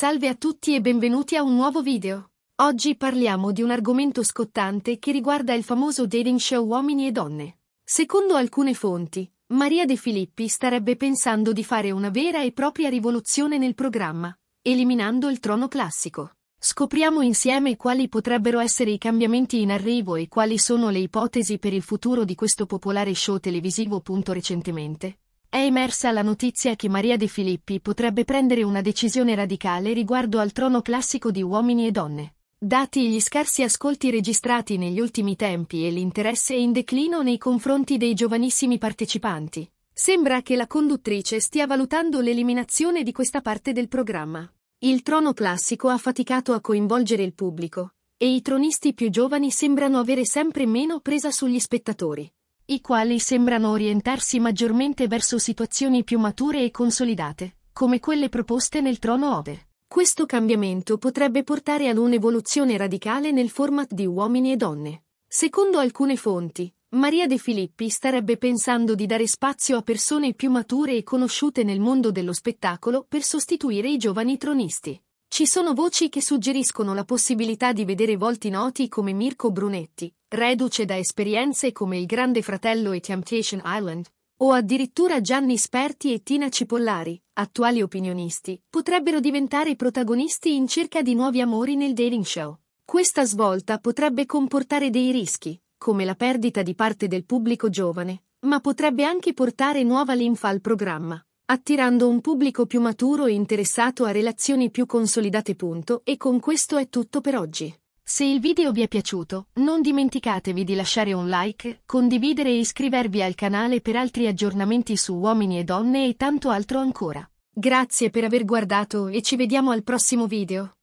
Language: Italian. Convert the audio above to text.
Salve a tutti e benvenuti a un nuovo video. Oggi parliamo di un argomento scottante che riguarda il famoso dating show Uomini e Donne. Secondo alcune fonti, Maria De Filippi starebbe pensando di fare una vera e propria rivoluzione nel programma, eliminando il trono classico. Scopriamo insieme quali potrebbero essere i cambiamenti in arrivo e quali sono le ipotesi per il futuro di questo popolare show televisivo. Recentemente, è emersa la notizia che Maria De Filippi potrebbe prendere una decisione radicale riguardo al trono classico di uomini e donne. Dati gli scarsi ascolti registrati negli ultimi tempi e l'interesse in declino nei confronti dei giovanissimi partecipanti, sembra che la conduttrice stia valutando l'eliminazione di questa parte del programma. Il trono classico ha faticato a coinvolgere il pubblico, e i tronisti più giovani sembrano avere sempre meno presa sugli spettatori i quali sembrano orientarsi maggiormente verso situazioni più mature e consolidate, come quelle proposte nel trono Ode. Questo cambiamento potrebbe portare ad un'evoluzione radicale nel format di uomini e donne. Secondo alcune fonti, Maria De Filippi starebbe pensando di dare spazio a persone più mature e conosciute nel mondo dello spettacolo per sostituire i giovani tronisti. Ci sono voci che suggeriscono la possibilità di vedere volti noti come Mirko Brunetti, reduce da esperienze come Il Grande Fratello e Temptation Island, o addirittura Gianni Sperti e Tina Cipollari, attuali opinionisti, potrebbero diventare protagonisti in cerca di nuovi amori nel dating show. Questa svolta potrebbe comportare dei rischi, come la perdita di parte del pubblico giovane, ma potrebbe anche portare nuova linfa al programma, attirando un pubblico più maturo e interessato a relazioni più consolidate. Punto, e con questo è tutto per oggi. Se il video vi è piaciuto, non dimenticatevi di lasciare un like, condividere e iscrivervi al canale per altri aggiornamenti su uomini e donne e tanto altro ancora. Grazie per aver guardato e ci vediamo al prossimo video.